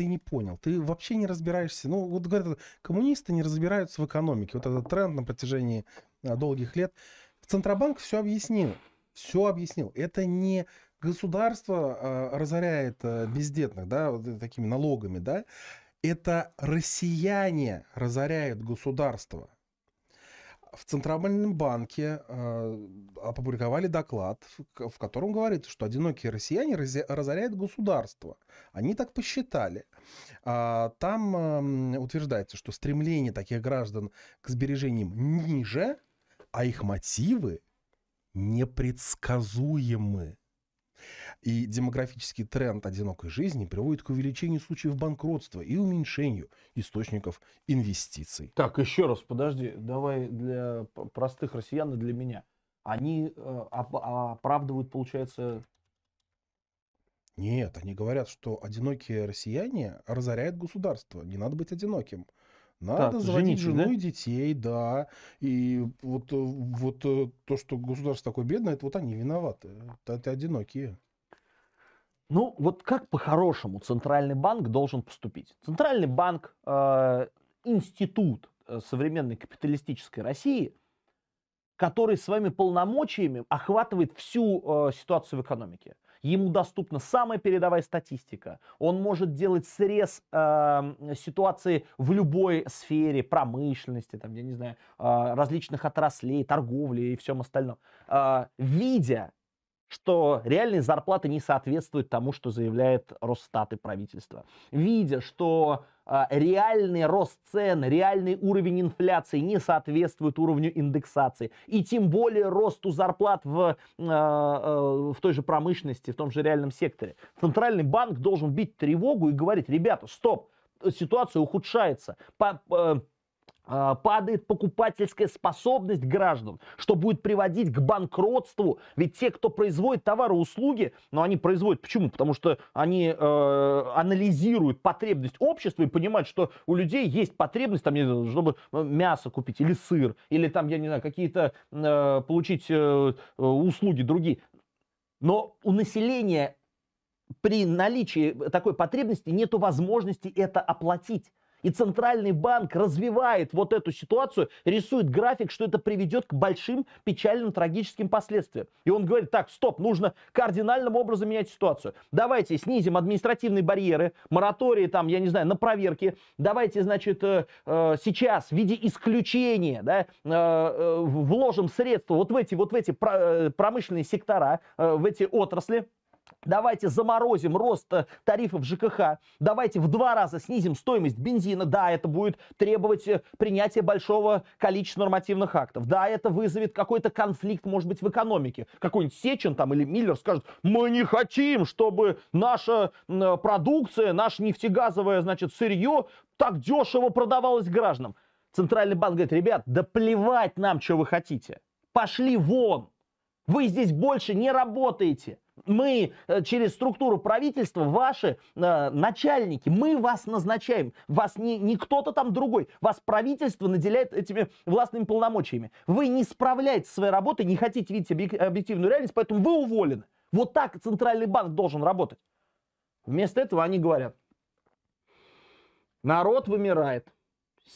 ты не понял. Ты вообще не разбираешься. Ну, вот говорят, коммунисты не разбираются в экономике. Вот этот тренд на протяжении а, долгих лет. Центробанк все объяснил. Все объяснил. Это не государство а, разоряет а, бездетных, да, вот такими налогами, да. Это россияне разоряют государство в Центральном банке э, опубликовали доклад, в котором говорится, что одинокие россияне разоряют государство. Они так посчитали. А, там эм, утверждается, что стремление таких граждан к сбережениям ниже, а их мотивы непредсказуемы. И демографический тренд одинокой жизни приводит к увеличению случаев банкротства и уменьшению источников инвестиций. Так, еще раз, подожди, давай для простых россиян и для меня. Они э, оправдывают, получается... Нет, они говорят, что одинокие россияне разоряют государство. Не надо быть одиноким. Надо так, заводить жениться, жену да? и детей, да. И вот, э, вот э, то, что государство такое бедное, это вот они виноваты. Это, это одинокие. Ну, вот как по-хорошему центральный банк должен поступить? Центральный банк, э, институт э, современной капиталистической России, который своими полномочиями охватывает всю э, ситуацию в экономике. Ему доступна самая передовая статистика. Он может делать срез э, ситуации в любой сфере промышленности, там, я не знаю, э, различных отраслей, торговли и всем остальном. Э, видя что реальные зарплаты не соответствуют тому, что заявляет Росстат и правительство. Видя, что э, реальный рост цен, реальный уровень инфляции не соответствует уровню индексации, и тем более росту зарплат в, э, э, в той же промышленности, в том же реальном секторе, Центральный банк должен бить тревогу и говорить, ребята, стоп, ситуация ухудшается. По, э, Э, падает покупательская способность граждан, что будет приводить к банкротству. Ведь те, кто производит товары и услуги, но ну, они производят почему? Потому что они э, анализируют потребность общества и понимают, что у людей есть потребность, там, чтобы э, мясо купить или сыр, или там, я не знаю, какие-то э, получить э, услуги другие. Но у населения при наличии такой потребности нет возможности это оплатить. И Центральный банк развивает вот эту ситуацию, рисует график, что это приведет к большим печальным трагическим последствиям. И он говорит, так, стоп, нужно кардинальным образом менять ситуацию. Давайте снизим административные барьеры, моратории там, я не знаю, на проверки. Давайте, значит, э, э, сейчас в виде исключения да, э, вложим средства вот в эти, вот в эти промышленные сектора, в эти отрасли, Давайте заморозим рост э, тарифов ЖКХ. Давайте в два раза снизим стоимость бензина. Да, это будет требовать э, принятия большого количества нормативных актов. Да, это вызовет какой-то конфликт, может быть, в экономике. Какой-нибудь Сечин там или Миллер скажет, мы не хотим, чтобы наша э, продукция, наше нефтегазовое, значит, сырье так дешево продавалось гражданам. Центральный банк говорит, ребят, да плевать нам, что вы хотите. Пошли вон. Вы здесь больше не работаете. Мы э, через структуру правительства, ваши э, начальники, мы вас назначаем. Вас не, не кто-то там другой. Вас правительство наделяет этими властными полномочиями. Вы не справляетесь со своей работой, не хотите видеть объективную реальность, поэтому вы уволены. Вот так центральный банк должен работать. Вместо этого они говорят, народ вымирает.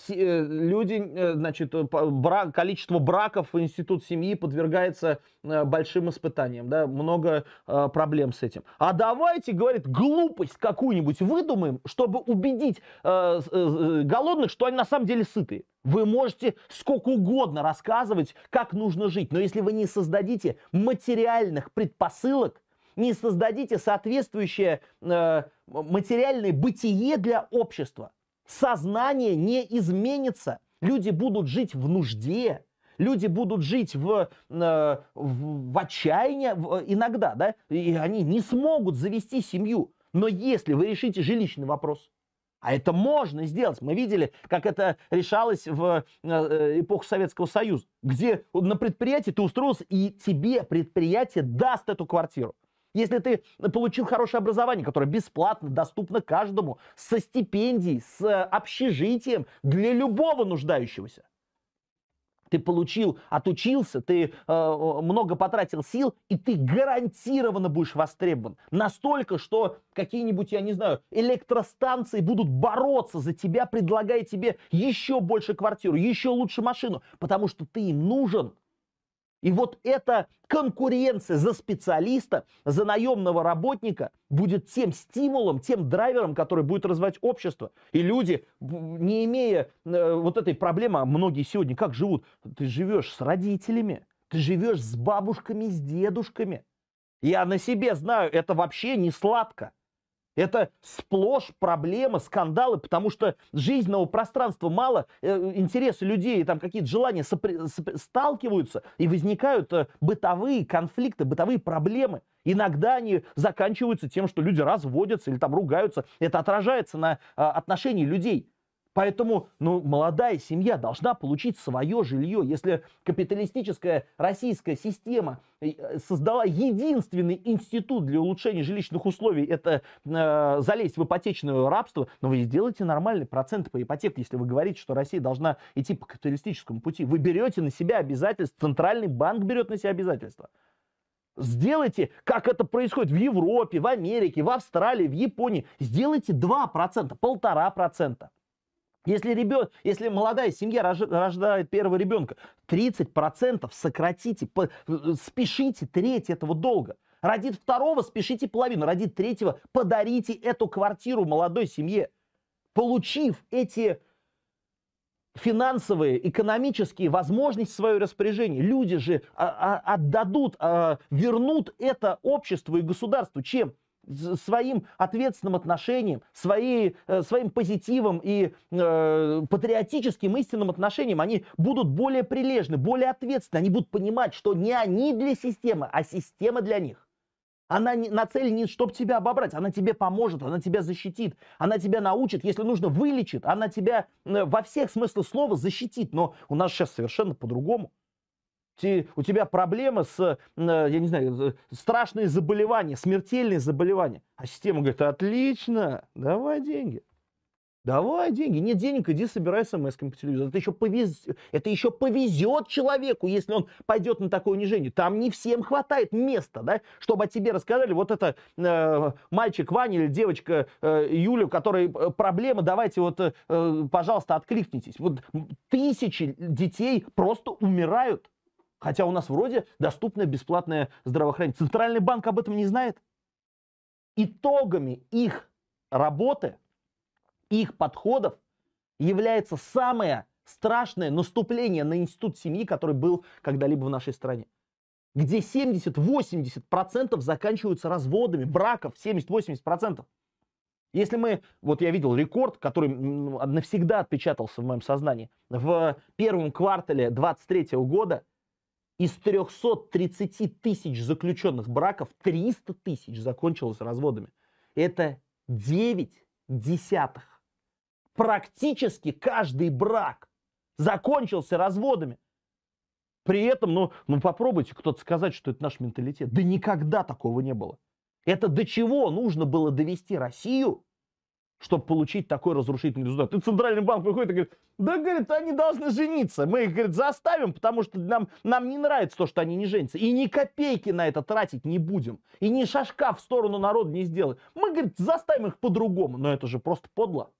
Э, люди, э, значит, э, брак, количество браков, институт семьи подвергается большим испытаниям, да, много проблем с этим. А давайте, говорит, глупость какую-нибудь выдумаем, чтобы убедить голодных, что они на самом деле сытые. Вы можете сколько угодно рассказывать, как нужно жить, но если вы не создадите материальных предпосылок, не создадите соответствующее материальное бытие для общества, Сознание не изменится. Люди будут жить в нужде, люди будут жить в, э, в, в отчаянии э, иногда, да, и они не смогут завести семью. Но если вы решите жилищный вопрос, а это можно сделать. Мы видели, как это решалось в э, эпоху Советского Союза, где на предприятии ты устроился, и тебе предприятие даст эту квартиру если ты получил хорошее образование, которое бесплатно, доступно каждому, со стипендией, с э, общежитием для любого нуждающегося. Ты получил, отучился, ты э, много потратил сил, и ты гарантированно будешь востребован. Настолько, что какие-нибудь, я не знаю, электростанции будут бороться за тебя, предлагая тебе еще больше квартиру, еще лучше машину, потому что ты им нужен – и вот эта конкуренция за специалиста, за наемного работника будет тем стимулом, тем драйвером, который будет развивать общество. И люди, не имея э, вот этой проблемы, а многие сегодня как живут? Ты живешь с родителями, ты живешь с бабушками, с дедушками. Я на себе знаю, это вообще не сладко. Это сплошь проблемы, скандалы, потому что жизненного пространства мало, э, интересы людей там какие-то желания сопри- сопри- сталкиваются, и возникают э, бытовые конфликты, бытовые проблемы. Иногда они заканчиваются тем, что люди разводятся или там ругаются. Это отражается на а, отношении людей. Поэтому ну, молодая семья должна получить свое жилье. Если капиталистическая российская система э, создала единственный институт для улучшения жилищных условий, это э, залезть в ипотечное рабство, но ну, вы сделаете нормальный процент по ипотеке, если вы говорите, что Россия должна идти по капиталистическому пути. Вы берете на себя обязательства, центральный банк берет на себя обязательства. Сделайте, как это происходит в Европе, в Америке, в Австралии, в Японии. Сделайте 2%, 1,5%. Если, ребен... Если молодая семья рождает первого ребенка, 30% сократите, по... Э, спешите треть этого долга. Родит второго, спешите половину. Родит третьего, подарите эту квартиру молодой семье. Получив эти финансовые, экономические возможности в свое распоряжение, люди же а, а, отдадут, а, вернут это обществу и государству. Чем? своим ответственным отношением, свои, э, своим позитивом и э, патриотическим истинным отношением, они будут более прилежны, более ответственны, они будут понимать, что не они для системы, а система для них. Она не, нацелена не, чтобы тебя обобрать, она тебе поможет, она тебя защитит, она тебя научит, если нужно, вылечит, она тебя э, во всех смыслах слова защитит, но у нас сейчас совершенно по-другому у тебя проблема с, э, я не знаю, страшные заболевания, смертельные заболевания. А система говорит, отлично, давай деньги. Давай деньги. Нет денег, иди собирай смс по телевизору. Это еще, повез... это еще повезет человеку, если он пойдет на такое унижение. Там не всем хватает места, да, чтобы о тебе рассказали. Вот это э, мальчик Ваня или девочка э, Юля, у которой э, проблемы, давайте вот, э, э, пожалуйста, откликнитесь. Вот тысячи детей просто умирают Хотя у нас вроде доступное бесплатное здравоохранение. Центральный банк об этом не знает. Итогами их работы, их подходов является самое страшное наступление на институт семьи, который был когда-либо в нашей стране. Где 70-80% заканчиваются разводами, браков 70-80%. Если мы, вот я видел рекорд, который навсегда отпечатался в моем сознании, в первом квартале 23 года из 330 тысяч заключенных браков 300 тысяч закончилось разводами. Это 9 десятых. Практически каждый брак закончился разводами. При этом, ну, ну попробуйте кто-то сказать, что это наш менталитет. Да никогда такого не было. Это до чего нужно было довести Россию, чтобы получить такой разрушительный результат. И центральный банк выходит и говорит, да, говорит, они должны жениться. Мы их, говорит, заставим, потому что нам, нам не нравится то, что они не женятся. И ни копейки на это тратить не будем. И ни шашка в сторону народа не сделаем. Мы, говорит, заставим их по-другому. Но это же просто подло.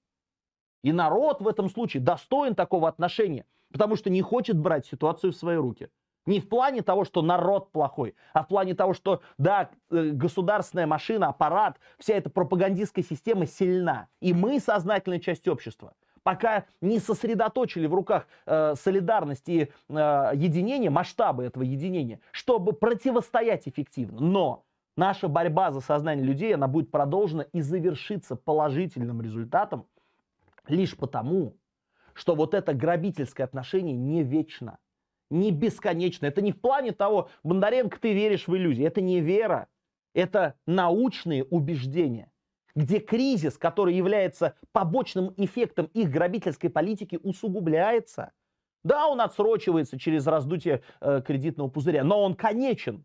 И народ в этом случае достоин такого отношения, потому что не хочет брать ситуацию в свои руки. Не в плане того, что народ плохой, а в плане того, что, да, э, государственная машина, аппарат, вся эта пропагандистская система сильна. И мы сознательная часть общества. Пока не сосредоточили в руках э, солидарность и э, единение, масштабы этого единения, чтобы противостоять эффективно. Но наша борьба за сознание людей, она будет продолжена и завершится положительным результатом лишь потому, что вот это грабительское отношение не вечно не бесконечно. Это не в плане того, Бондаренко, ты веришь в иллюзии. Это не вера, это научные убеждения, где кризис, который является побочным эффектом их грабительской политики, усугубляется. Да, он отсрочивается через раздутие э, кредитного пузыря, но он конечен.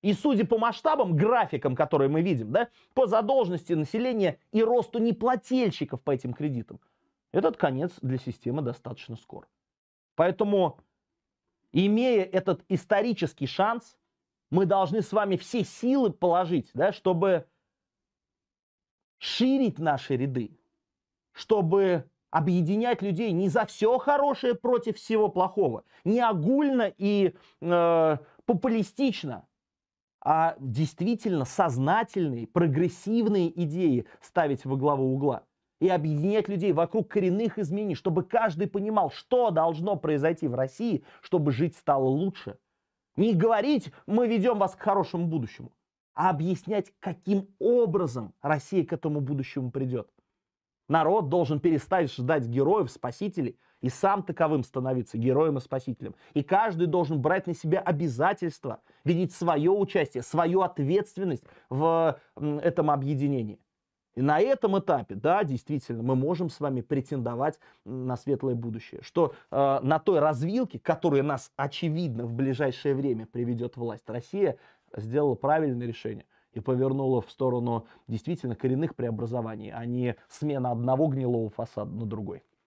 И судя по масштабам, графикам, которые мы видим, да, по задолженности населения и росту неплательщиков по этим кредитам, этот конец для системы достаточно скоро. Поэтому имея этот исторический шанс, мы должны с вами все силы положить, да, чтобы ширить наши ряды, чтобы объединять людей не за все хорошее против всего плохого, не огульно и э, популистично, а действительно сознательные, прогрессивные идеи ставить во главу угла и объединять людей вокруг коренных изменений, чтобы каждый понимал, что должно произойти в России, чтобы жить стало лучше. Не говорить, мы ведем вас к хорошему будущему, а объяснять, каким образом Россия к этому будущему придет. Народ должен перестать ждать героев, спасителей, и сам таковым становиться героем и спасителем. И каждый должен брать на себя обязательства, видеть свое участие, свою ответственность в этом объединении. И на этом этапе, да, действительно, мы можем с вами претендовать на светлое будущее. Что э, на той развилке, которая нас, очевидно, в ближайшее время приведет власть, Россия сделала правильное решение и повернула в сторону действительно коренных преобразований, а не смена одного гнилого фасада на другой.